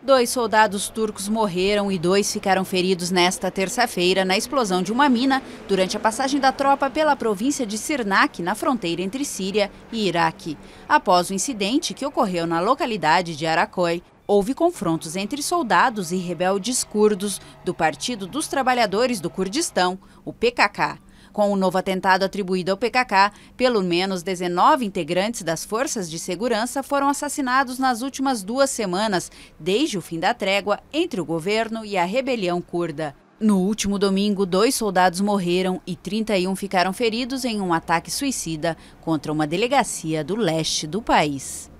Dois soldados turcos morreram e dois ficaram feridos nesta terça-feira na explosão de uma mina durante a passagem da tropa pela província de Sirnak, na fronteira entre Síria e Iraque. Após o incidente que ocorreu na localidade de Araquoi, houve confrontos entre soldados e rebeldes curdos do Partido dos Trabalhadores do Kurdistão, o PKK. Com o novo atentado atribuído ao PKK, pelo menos 19 integrantes das forças de segurança foram assassinados nas últimas duas semanas, desde o fim da trégua entre o governo e a rebelião curda. No último domingo, dois soldados morreram e 31 ficaram feridos em um ataque suicida contra uma delegacia do leste do país.